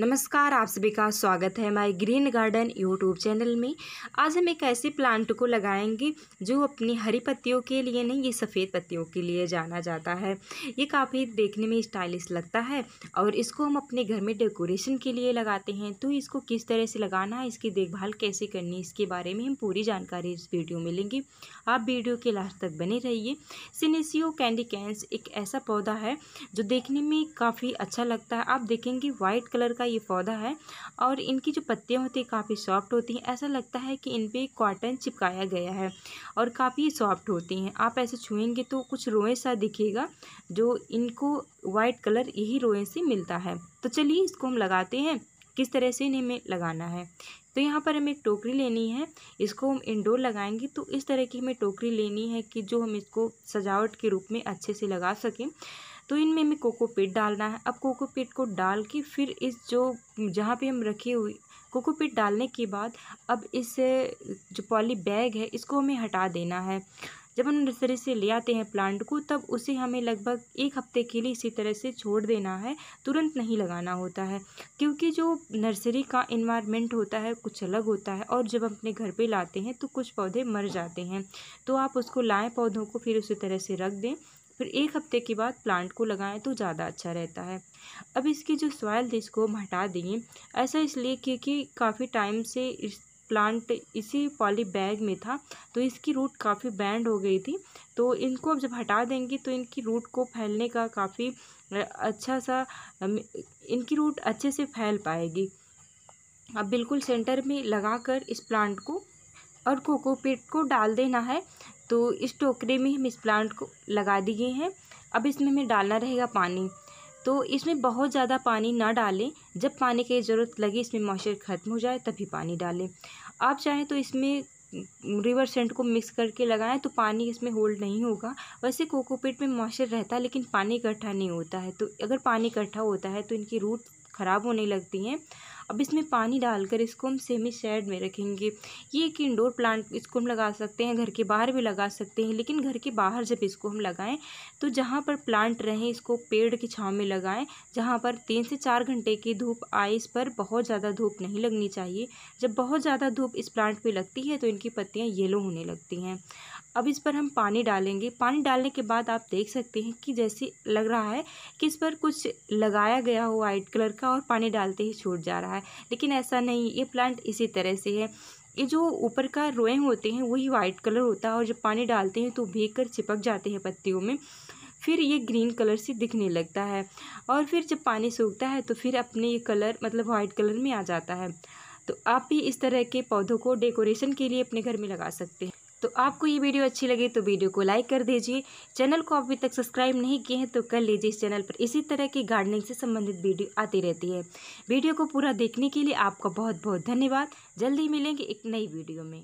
नमस्कार आप सभी का स्वागत है my green garden YouTube channel में आज हम एक ऐसे प्लांट को लगाएंगे जो अपनी हरी पत्तियों के लिए नहीं ये सफ़ेद पत्तियों के लिए जाना जाता है ये काफ़ी देखने में स्टाइलिश लगता है और इसको हम अपने घर में डेकोरेशन के लिए लगाते हैं तो इसको किस तरह से लगाना है इसकी देखभाल कैसे करनी इसके बारे में हम पूरी जानकारी इस वीडियो में लेंगे आप वीडियो के लास्ट तक बने रहिए सिनेसियो कैंडी कैंस एक ऐसा पौधा है जो देखने में काफ़ी अच्छा लगता है आप देखेंगे वाइट कलर का का ये पौधा है और इनकी जो पत्तियाँ होती हैं काफ़ी सॉफ्ट होती हैं ऐसा लगता है कि इन पर कॉटन चिपकाया गया है और काफ़ी सॉफ्ट होती हैं आप ऐसे छुएंगे तो कुछ रोएं सा दिखेगा जो इनको वाइट कलर यही रोएं से मिलता है तो चलिए इसको हम लगाते हैं किस तरह से इन्हें हमें लगाना है तो यहाँ पर हमें एक टोकरी लेनी है इसको हम इंडोर लगाएंगे तो इस तरह की हमें टोकरी लेनी है कि जो हम इसको सजावट के रूप में अच्छे से लगा सकें तो इनमें हमें कोकोपीट डालना है अब कोकोपीट को डाल के फिर इस जो जहाँ पे हम रखी हुई कोकोपीट डालने के बाद अब इस जो पॉली बैग है इसको हमें हटा देना है जब हम नर्सरी से ले आते हैं प्लांट को तब उसे हमें लगभग एक हफ्ते के लिए इसी तरह से छोड़ देना है तुरंत नहीं लगाना होता है क्योंकि जो नर्सरी का इन्वायरमेंट होता है कुछ अलग होता है और जब हम अपने घर पे लाते हैं तो कुछ पौधे मर जाते हैं तो आप उसको लाएँ पौधों को फिर उसी तरह से रख दें फिर एक हफ्ते के बाद प्लांट को लगाएं तो ज़्यादा अच्छा रहता है अब इसकी जो सॉयल थी इसको हम हटा देंगे ऐसा इसलिए क्योंकि काफ़ी टाइम से इस प्लांट इसी पॉली बैग में था तो इसकी रूट काफ़ी बैंड हो गई थी तो इनको अब जब हटा देंगे तो इनकी रूट को फैलने का काफ़ी अच्छा सा इनकी रूट अच्छे से फैल पाएगी अब बिल्कुल सेंटर में लगाकर इस प्लांट को और कोकोपीट को डाल देना है तो इस टोकरे में हम इस प्लांट को लगा दिए हैं अब इसमें हमें डालना रहेगा पानी तो इसमें बहुत ज़्यादा पानी ना डालें जब पानी की ज़रूरत लगे इसमें मॉइस्चर ख़त्म हो जाए तभी पानी डालें आप चाहें तो इसमें रिवर सेंट को मिक्स करके लगाएं तो पानी इसमें होल्ड नहीं होगा वैसे कोकोपीट में मॉइस्चर रहता है लेकिन पानी इकट्ठा नहीं होता है तो अगर पानी इकट्ठा होता है तो इनकी रूट ख़राब होने लगती हैं अब इसमें पानी डालकर इसको हम सेमी शेड में रखेंगे ये एक इंडोर प्लांट इसको हम लगा सकते हैं घर के बाहर भी लगा सकते हैं लेकिन घर के बाहर जब इसको हम लगाएं तो जहाँ पर प्लांट रहें इसको पेड़ की छाँव में लगाएं जहाँ पर तीन से चार घंटे की धूप आए इस पर बहुत ज़्यादा धूप नहीं लगनी चाहिए जब बहुत ज़्यादा धूप इस प्लांट पर लगती है तो इनकी पत्तियाँ येलो होने लगती हैं अब इस पर हम पानी डालेंगे पानी डालने के बाद आप देख सकते हैं कि जैसे लग रहा है कि इस पर कुछ लगाया गया हो वाइट कलर का और पानी डालते ही छूट जा रहा है लेकिन ऐसा नहीं ये प्लांट इसी तरह से है ये जो ऊपर का रोए होते हैं वही वाइट कलर होता है और जब पानी डालते हैं तो भीग कर चिपक जाते हैं पत्तियों में फिर ये ग्रीन कलर से दिखने लगता है और फिर जब पानी सूखता है तो फिर अपने ये कलर मतलब वाइट कलर में आ जाता है तो आप भी इस तरह के पौधों को डेकोरेशन के लिए अपने घर में लगा सकते हैं तो आपको ये वीडियो अच्छी लगे तो वीडियो को लाइक कर दीजिए चैनल को अभी तक सब्सक्राइब नहीं किए हैं तो कर लीजिए इस चैनल पर इसी तरह की गार्डनिंग से संबंधित वीडियो आती रहती है वीडियो को पूरा देखने के लिए आपका बहुत बहुत धन्यवाद जल्दी मिलेंगे एक नई वीडियो में